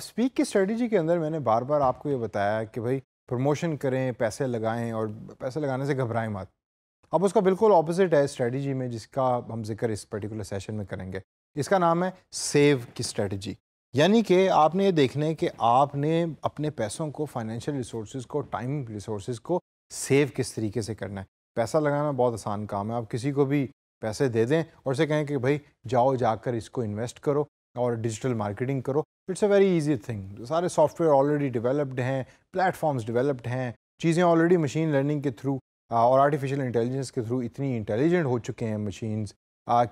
अब स्पीक की स्ट्रेटजी के अंदर मैंने बार बार आपको ये बताया कि भाई प्रमोशन करें पैसे लगाएं और पैसे लगाने से घबराएं मत अब उसका बिल्कुल ऑपोजिट है स्ट्रेटजी में जिसका हम जिक्र इस पर्टिकुलर सेशन में करेंगे इसका नाम है सेव की स्ट्रेटजी यानी कि आपने ये देखना है कि आपने अपने पैसों को फाइनेंशियल रिसोर्स को टाइम रिसोर्स को सेव किस तरीके से करना है पैसा लगाना बहुत आसान काम है आप किसी को भी पैसे दे दें और उसे कहें कि भाई जाओ जाकर इसको इन्वेस्ट करो और डिजिटल मार्केटिंग करो it's a very easy thing सारे सॉफ्टवेयर ऑलरेडी डेवलप्ड हैं प्लेटफॉर्म्स डेवलप्ड हैं चीज़ें ऑलरेडी मशीन लर्निंग के थ्रू और आर्टिफिशियल इंटेलिजेंस के थ्रू इतनी इंटेलिजेंट हो चुके हैं मशीन्स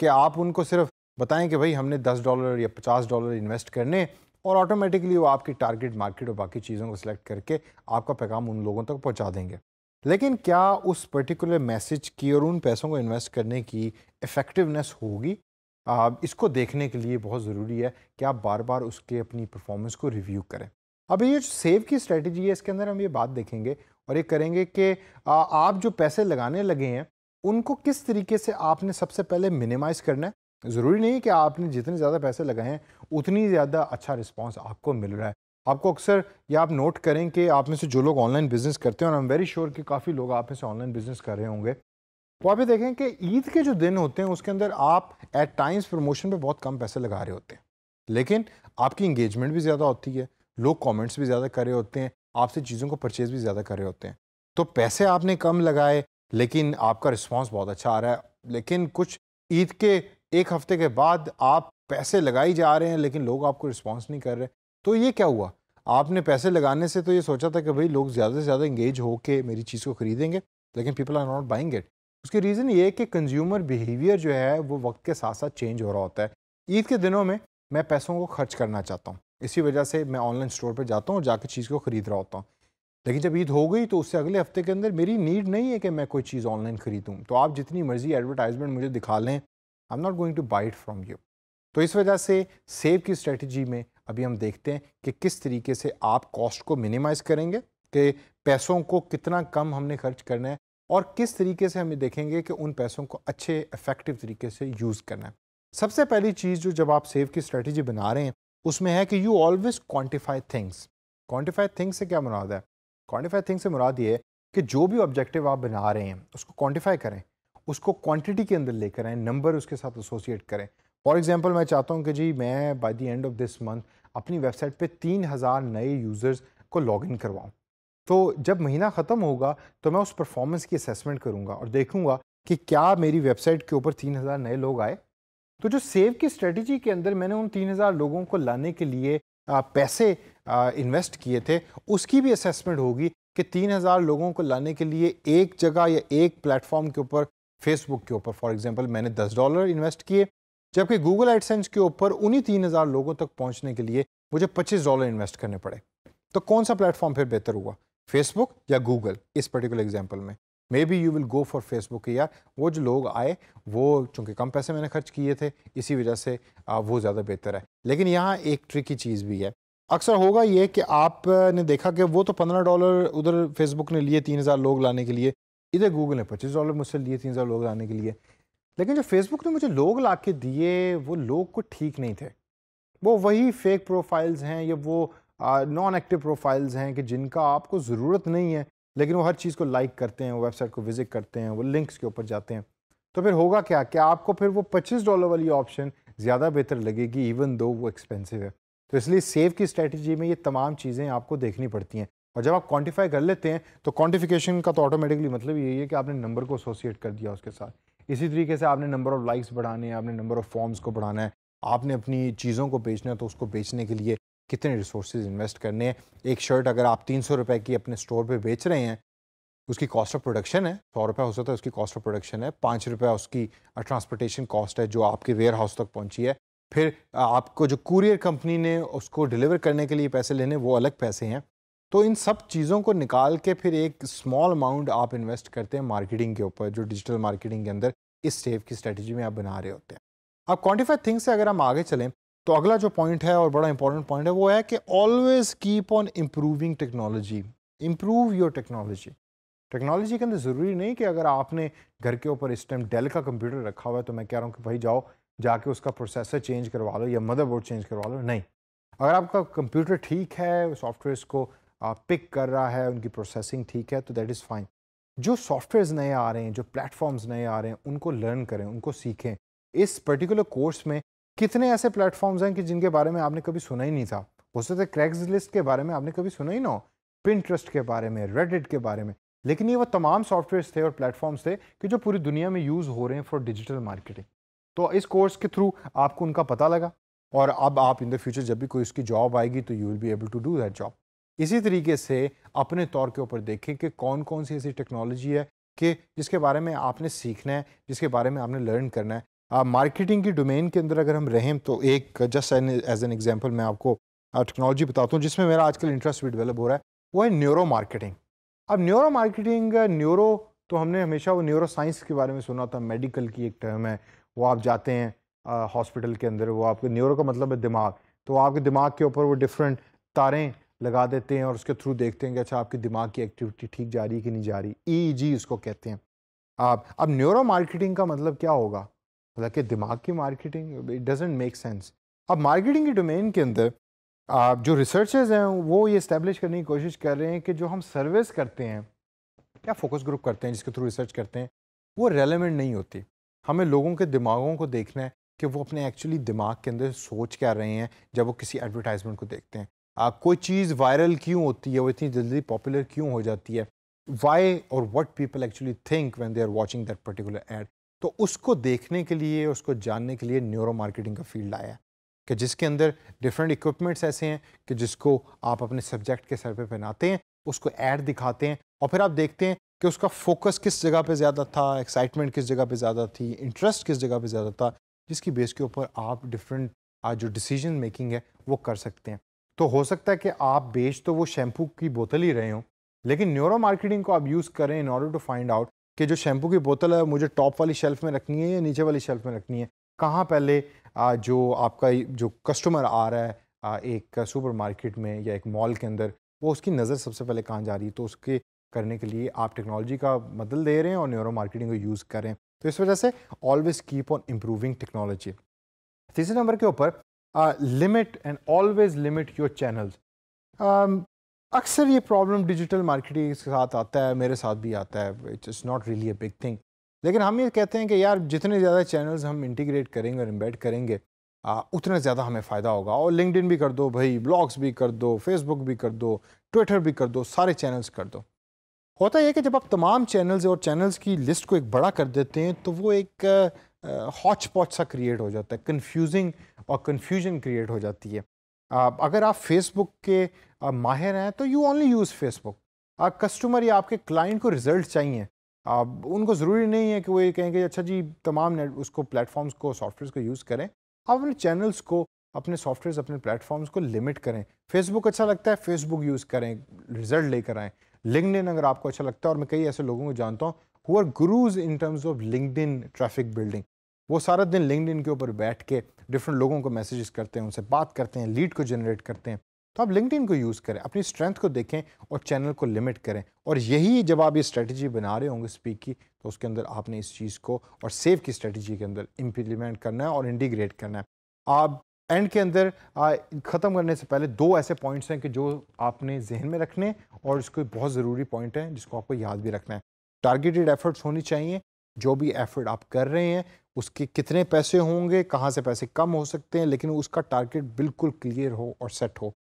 कि आप उनको सिर्फ बताएं कि भाई हमने दस डॉलर या पचास डॉलर इन्वेस्ट करने और ऑटोमेटिकली वो आपकी टारगेट मार्केट और बाकी चीज़ों को सिलेक्ट करके आपका पैगाम उन लोगों तक पहुँचा देंगे लेकिन क्या उस पर्टिकुलर मैसेज की और उन पैसों को इन्वेस्ट करने की इफ़ेक्टिवनेस होगी इसको देखने के लिए बहुत ज़रूरी है कि आप बार बार उसके अपनी परफॉर्मेंस को रिव्यू करें अब ये सेव की स्ट्रेटजी है इसके अंदर हम ये बात देखेंगे और ये करेंगे कि आप जो पैसे लगाने लगे हैं उनको किस तरीके से आपने सबसे पहले मिनिमाइज़ करना है ज़रूरी नहीं कि आपने जितने ज़्यादा पैसे लगाए हैं उतनी ज़्यादा अच्छा रिस्पॉन्स आपको मिल रहा है आपको अक्सर या आप नोट करें कि आप में से जो लोग ऑनलाइन बिज़नेस करते हैं और आई एम वेरी श्योर कि काफ़ी लोग आप में से ऑनलाइन बिज़नेस कर रहे होंगे वो आप देखें कि ईद के जो दिन होते हैं उसके अंदर आप एट टाइम्स प्रमोशन पे बहुत कम पैसे लगा रहे होते हैं लेकिन आपकी इंगेजमेंट भी ज़्यादा होती है लोग कमेंट्स भी ज़्यादा कर रहे होते हैं आपसे चीज़ों को परचेज़ भी ज़्यादा कर रहे होते हैं तो पैसे आपने कम लगाए लेकिन आपका रिस्पॉन्स बहुत अच्छा आ रहा है लेकिन कुछ ईद के एक हफ्ते के बाद आप पैसे लगाई जा रहे हैं लेकिन लोग आपको रिस्पॉन्स नहीं कर रहे तो ये क्या हुआ आपने पैसे लगाने से तो ये सोचा था कि भाई लोग ज़्यादा से ज़्यादा इंगेज होके मेरी चीज़ को खरीदेंगे लेकिन people are not buying it उसकी रीज़न ये कि कंज्यूमर बिहेवियर जो है वो वक्त के साथ साथ चेंज हो रहा होता है ईद के दिनों में मैं पैसों को खर्च करना चाहता हूँ इसी वजह से मैं ऑनलाइन स्टोर पर जाता हूँ और जाकर चीज़ को ख़रीद रहा होता हूँ लेकिन जब ईद हो गई तो उससे अगले हफ्ते के अंदर मेरी नीड नहीं है कि मैं कोई चीज़ ऑनलाइन ख़रीदूँ तो आप जितनी मर्ज़ी एडवर्टाइजमेंट मुझे दिखा लें I am not going to buy it from you तो इस वजह से सेब की स्ट्रेटजी में अभी हम देखते हैं कि किस तरीके से आप कॉस्ट को मिनिमाइज़ करेंगे कि पैसों को कितना कम हमने खर्च करना है और किस तरीके से हमें देखेंगे कि उन पैसों को अच्छे इफ़ेक्टिव तरीके से यूज़ करना है सबसे पहली चीज़ जो जब आप सेव की स्ट्रेटजी बना रहे हैं उसमें है कि you always quantify things quantify things से क्या मुराद है क्वान्टिफाई थिंग्स से मुराद ये कि जो भी ऑब्जेक्टिव आप बना रहे हैं उसको क्वान्टिफाई करें उसको क्वान्टिटी के अंदर लेकर आए नंबर उसके साथ एसोसिएट करें फॉर एग्जाम्पल मैं चाहता हूँ कि जी मैं by the end of this month अपनी वेबसाइट पर तीन हज़ार नए यूज़र्स को लॉग इन करवाऊँ तो जब महीना ख़त्म होगा तो मैं उस परफॉर्मेंस की असेसमेंट करूँगा और देखूँगा कि क्या मेरी वेबसाइट के ऊपर तीन हज़ार नए लोग आए तो जो सेव की स्ट्रेटजी के अंदर मैंने उन तीन हज़ार लोगों को लाने के लिए पैसे इन्वेस्ट किए थे उसकी भी असेसमेंट होगी कि तीन हज़ार लोगों को लाने के लिए एक जगह या एक प्लेटफॉर्म के ऊपर फेसबुक के ऊपर फॉर एग्जांपल मैंने दस डॉलर इन्वेस्ट किए जबकि गूगल एडसेंस के ऊपर उन्हीं तीन हज़ार लोगों तक पहुंचने के लिए मुझे पच्चीस डॉलर इन्वेस्ट करने पड़े तो कौन सा प्लेटफॉर्म फिर बेहतर हुआ फेसबुक या गूगल इस पर्टिकुलर एग्जाम्पल में maybe you will go for Facebook या वो जो लोग आए वो चूँकि कम पैसे मैंने खर्च किए थे इसी वजह से वो ज़्यादा बेहतर है लेकिन यहाँ एक ट्रिकी चीज़ भी है अक्सर होगा ये कि आपने देखा कि वो तो पंद्रह डॉलर उधर फेसबुक ने लिए तीन हज़ार लोग लाने के लिए इधर गूगल ने पच्चीस डॉलर मुझसे लिए तीन हज़ार लोग लाने के लिए लेकिन जो फेसबुक ने मुझे लोग ला के दिए वो लोग को ठीक नहीं थे वो वही फेक प्रोफाइल्स हैं या वो नॉन एक्टिव प्रोफाइल्स हैं कि जिनका आपको ज़रूरत नहीं है लेकिन वो हर चीज़ को लाइक करते हैं वेबसाइट को विजिट करते हैं वो लिंक्स के ऊपर जाते हैं तो फिर होगा क्या क्या आपको फिर वो पच्चीस डॉलर वाली ऑप्शन ज़्यादा बेहतर लगेगी इवन दो वो एक्सपेंसिव है तो इसलिए सेव की स्ट्रेटजी में ये तमाम चीज़ें आपको देखनी पड़ती हैं और जब आप क्वान्टिफाई कर लेते हैं तो क्वान्टिफिकेशन का तो ऑटोमेटिकली मतलब यही है कि आपने नंबर को एसोसिएट कर दिया उसके साथ इसी तरीके से आपने नंबर ऑफ़ लाइक्स बढ़ाने हैं आपने नंबर ऑफ़ फॉर्म्स को बढ़ाना है आपने अपनी चीज़ों को बेचना है तो उसको बेचने के लिए कितने रिसोर्सेज इन्वेस्ट करने हैं एक शर्ट अगर आप तीन सौ रुपये की अपने स्टोर पे बेच रहे हैं उसकी कॉस्ट ऑफ प्रोडक्शन है सौ रुपये हो सकता है उसकी कॉस्ट ऑफ प्रोडक्शन है पाँच रुपये उसकी ट्रांसपोर्टेशन कॉस्ट है जो आपके वेयर हाउस तक पहुँची है फिर आपको जो कुरियर कंपनी ने उसको डिलीवर करने के लिए पैसे लेने वो अलग पैसे हैं तो इन सब चीज़ों को निकाल के फिर एक स्मॉल अमाउंट आप इन्वेस्ट करते हैं मार्केटिंग के ऊपर जो डिजिटल मार्केटिंग के अंदर इस सेव की स्ट्रेटजी में आप बना रहे होते हैं अब क्वान्टिफाइड थिंग्स से अगर हम आगे चलें तो अगला जो पॉइंट है और बड़ा इंपॉर्टेंट पॉइंट है वो है कि always keep on improving technology improve your technology technology के अंदर ज़रूरी नहीं कि अगर आपने घर के ऊपर इस टाइम डेल का कंप्यूटर रखा हुआ है तो मैं कह रहा हूँ कि भाई जाओ जाके उसका प्रोसेसर चेंज करवा लो या मदरबोर्ड चेंज करवा लो नहीं अगर आपका कंप्यूटर ठीक है सॉफ्टवेयर को पिक कर रहा है उनकी प्रोसेसिंग ठीक है तो दैट इज़ फाइन जो सॉफ्टवेयर्स नए आ रहे हैं जो प्लेटफॉर्म्स नए आ रहे हैं उनको लर्न करें उनको सीखें इस पर्टिकुलर कोर्स में कितने ऐसे प्लेटफॉर्म्स हैं कि जिनके बारे में आपने कभी सुना ही नहीं था हो सकता है क्रैक्स लिस्ट के बारे में आपने कभी सुना ही ना हो पिंट्रस्ट के बारे में रेडिट के बारे में लेकिन ये वो तमाम सॉफ्टवेयर थे और प्लेटफॉर्म्स थे कि जो पूरी दुनिया में यूज़ हो रहे हैं फॉर डिजिटल मार्केटिंग तो इस कोर्स के थ्रू आपको उनका पता लगा और अब आप इन द फ्यूचर जब भी कोई उसकी जॉब आएगी तो you will be able to do that job इसी तरीके से अपने तौर के ऊपर देखें कि कौन कौन सी ऐसी टेक्नोलॉजी है कि जिसके बारे में आपने सीखना है जिसके बारे में आपने लर्न करना है मार्केटिंग की डोमेन के अंदर अगर हम रहें तो एक जस्ट एज एन एग्जांपल मैं आपको टेक्नोलॉजी बताता हूँ जिसमें मेरा आजकल इंटरेस्ट भी डेवलप हो रहा है वो है न्यूरो मार्केटिंग अब न्यूरो मार्केटिंग न्यूरो तो हमने हमेशा वो न्यूरो साइंस के बारे में सुना था मेडिकल की एक टर्म है वो आप जाते हैं हॉस्पिटल के अंदर वो आपके न्यूरो का मतलब है दिमाग तो आपके दिमाग के ऊपर वो डिफरेंट तारें लगा देते हैं और उसके थ्रू देखते हैं कि अच्छा आपके दिमाग की एक्टिविटी ठीक जा रही है कि नहीं जा रही ई e जी e उसको कहते हैं आप अब न्यूरो मार्केटिंग का मतलब क्या होगा हालांकि दिमाग की marketing it doesn't make sense अब मार्केटिंग के डोमेन के अंदर आप जो रिसर्चर्स हैं वो ये इस्टेब्लिश करने की कोशिश कर रहे हैं कि जो हम सर्विस करते हैं या फोकस ग्रुप करते हैं जिसके थ्रू रिसर्च करते हैं वो रेलिवेंट नहीं होती हमें लोगों के दिमागों को देखना है कि वो अपने एक्चुअली दिमाग के अंदर सोच क्या रहे हैं जब वो किसी एडवर्टाइजमेंट को देखते हैं आ, कोई चीज़ वायरल क्यों होती है वो इतनी जल्दी पॉपुलर क्यों हो जाती है वाई और what people actually think when they are watching that particular ad तो उसको देखने के लिए उसको जानने के लिए न्यूरो मार्केटिंग का फील्ड आया कि जिसके अंदर डिफरेंट इक्विपमेंट्स ऐसे हैं कि जिसको आप अपने सब्जेक्ट के सर पे पहनाते हैं उसको ऐड दिखाते हैं और फिर आप देखते हैं कि उसका फोकस किस जगह पे ज़्यादा था एक्साइटमेंट किस जगह पे ज़्यादा थी इंटरेस्ट किस जगह पे ज़्यादा था जिसकी बेस के ऊपर आप डिफरेंट आज जो डिसीजन मेकिंग है वो कर सकते हैं तो हो सकता है कि आप बेच तो वो शैम्पू की बोतल ही रहे हों लेकिन न्यूरो मार्केटिंग को आप यूज़ करें in order to find out कि जो शैम्पू की बोतल है मुझे टॉप वाली शेल्फ़ में रखनी है या नीचे वाली शेल्फ़ में रखनी है कहाँ पहले जो आपका जो कस्टमर आ रहा है एक सुपरमार्केट में या एक मॉल के अंदर वो उसकी नज़र सबसे पहले कहाँ जा रही है तो उसके करने के लिए आप टेक्नोलॉजी का मदद दे रहे हैं और न्यूरो मार्केटिंग को यूज़ कर रहे हैं तो इस वजह से always keep on improving technology तीसरे नंबर के ऊपर limit and always limit your channels अक्सर ये प्रॉब्लम डिजिटल मार्केटिंग के साथ आता है मेरे साथ भी आता है it's not really a big thing लेकिन हम ये कहते हैं कि यार जितने ज़्यादा चैनल्स हम इंटीग्रेट करेंगे और इम्बेड करेंगे आ, उतना ज़्यादा हमें फ़ायदा होगा और लिंकड भी कर दो भाई ब्लॉग्स भी कर दो फेसबुक भी कर दो ट्विटर भी कर दो सारे चैनल्स कर दो होता यह कि जब आप तमाम चैनल्स और चैनल्स की लिस्ट को एक बड़ा कर देते हैं तो वो एक हॉच पॉच सा क्रिएट हो जाता है कन्फ्यूजिंग और कन्फ्यूजन क्रिएट हो जाती है आ, अगर आप फेसबुक के आप माहिर हैं तो यू ओनली यूज़ फेसबुक आप कस्टमर या आपके क्लाइंट को रिजल्ट चाहिए आप उनको ज़रूरी नहीं है कि वो ये कहें कि अच्छा जी तमाम नेट उसको प्लेटफॉर्म्स को सॉफ्टवेयर को यूज़ करें आप अपने चैनल्स को अपने सॉफ्टवेयर अपने प्लेटफॉर्म्स को लिमिट करें फेसबुक अच्छा लगता है फेसबुक यूज़ करें रिजल्ट लेकर आएँ लिंकड अगर आपको अच्छा लगता है और मैं कई ऐसे लोगों को जानता हूँ who are gurus in terms of linked traffic building वो सारा दिन लिंकड के ऊपर बैठ के डिफरेंट लोगों को मैसेजेस करते हैं उनसे बात करते हैं लीड को जनरेट करते हैं तो आप लिंकड को यूज़ करें अपनी स्ट्रेंथ को देखें और चैनल को लिमिट करें और यही जब आप ये स्ट्रेटजी बना रहे होंगे स्पीक की तो उसके अंदर आपने इस चीज़ को और सेव की स्ट्रेटजी के अंदर इम्प्लीमेंट करना है और इंटीग्रेट करना है आप एंड के अंदर ख़त्म करने से पहले दो ऐसे पॉइंट्स हैं कि जो आपने जहन में रखने और इसको बहुत ज़रूरी पॉइंट है जिसको आपको याद भी रखना है टारगेटेड एफर्ट्स होनी चाहिए जो भी एफर्ट आप कर रहे हैं उसके कितने पैसे होंगे कहाँ से पैसे कम हो सकते हैं लेकिन उसका टारगेट बिल्कुल क्लियर हो और सेट हो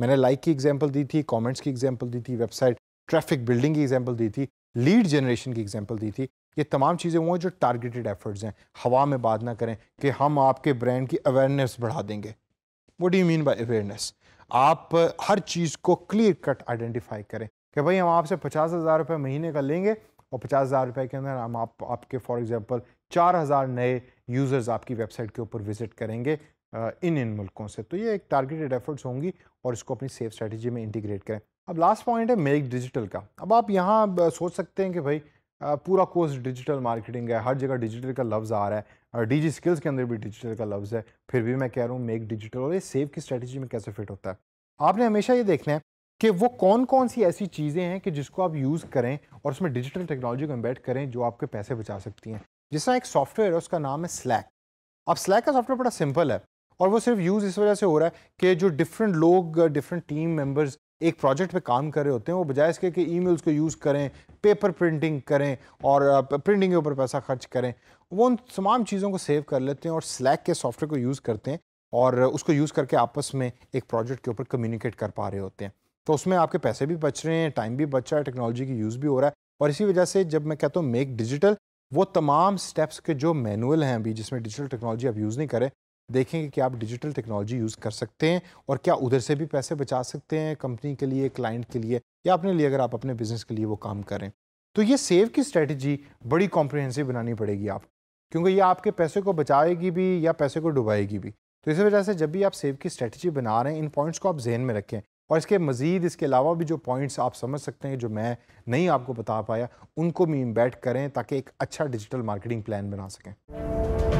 मैंने लाइक like की एग्जाम्पल दी थी कॉमेंट्स की एग्जाम्पल दी थी वेबसाइट ट्रैफिक बिल्डिंग की एग्जाम्पल दी थी लीड जनरेशन की एग्जाम्पल दी थी ये तमाम चीज़ें वो हैं जो टारगेटेड एफर्ट्स हैं हवा में बात ना करें कि हम आपके ब्रांड की अवेयरनेस बढ़ा देंगे what do mean by awareness आप हर चीज़ को क्लियर कट आइडेंटिफाई करें कि भाई हम आपसे पचास हज़ार रुपये महीने का लेंगे और पचास हज़ार रुपये के अंदर हम आप आपके फॉर एग्ज़ाम्पल चार हज़ार नए यूज़र्स आपकी वेबसाइट के ऊपर विज़िट करेंगे इन इन मुल्कों से तो ये एक टारगेटेड एफर्ट्स होंगी और इसको अपनी सेफ स्ट्रेटजी में इंटीग्रेट करें अब लास्ट पॉइंट है मेक डिजिटल का अब आप यहाँ सोच सकते हैं कि भाई पूरा कोर्स डिजिटल मार्केटिंग है हर जगह डिजिटल का लफ्ज़ आ रहा है डीजी स्किल्स के अंदर भी डिजिटल का लफ्ज़ है फिर भी मैं कह रहा हूँ मेक डिजिटल और ये सेव की स्ट्रेटजी में कैसे फिट होता है आपने हमेशा ये देखना है कि वो कौन कौन सी ऐसी चीज़ें हैं कि जिसको आप यूज़ करें और उसमें डिजिटल टेक्नोलॉजी को इम्बेट करें जो आपके पैसे बचा सकती हैं जिस एक सॉफ्टवेयर है उसका नाम है स्लैक अब स्लैक का सॉफ्टवेयर बड़ा सिंपल है और वो सिर्फ यूज़ इस वजह से हो रहा है कि जो डिफरेंट लोग डिफरेंट टीम मेम्बर्स एक प्रोजेक्ट पे काम कर रहे होते हैं वो बजाय इसके कि ई को यूज़ करें पेपर प्रिंटिंग करें और प्रिंटिंग के ऊपर पैसा खर्च करें वो उन तमाम चीज़ों को सेव कर लेते हैं और स्लैक के सॉफ्टवेयर को यूज़ करते हैं और उसको यूज़ करके आपस में एक प्रोजेक्ट के ऊपर कम्युनिकेट कर पा रहे होते हैं तो उसमें आपके पैसे भी बच रहे हैं टाइम भी बच रहा है टेक्नोलॉजी की यूज़ भी हो रहा है और इसी वजह से जब मैं कहता हूँ मेक डिजिटल वो तमाम स्टेप्स के जो मैनुअल हैं अभी जिसमें डिजिटल टेक्नोलॉजी आप यूज़ नहीं करें देखेंगे कि आप डिजिटल टेक्नोलॉजी यूज़ कर सकते हैं और क्या उधर से भी पैसे बचा सकते हैं कंपनी के लिए क्लाइंट के लिए या अपने लिए अगर आप अपने बिज़नेस के लिए वो काम करें तो ये सेव की स्ट्रेटजी बड़ी कॉम्प्रिहेंसिव बनानी पड़ेगी आप क्योंकि ये आपके पैसे को बचाएगी भी या पैसे को डुबाएगी भी तो इसी वजह से जब भी आप सेव की स्ट्रेटजी बना रहे हैं इन पॉइंट्स को आप जहन में रखें और इसके मज़ीद इसके अलावा भी जो पॉइंट्स आप समझ सकते हैं जो मैं नहीं आपको बता पाया उनको भी इम्बैट करें ताकि एक अच्छा डिजिटल मार्केटिंग प्लान बना सकें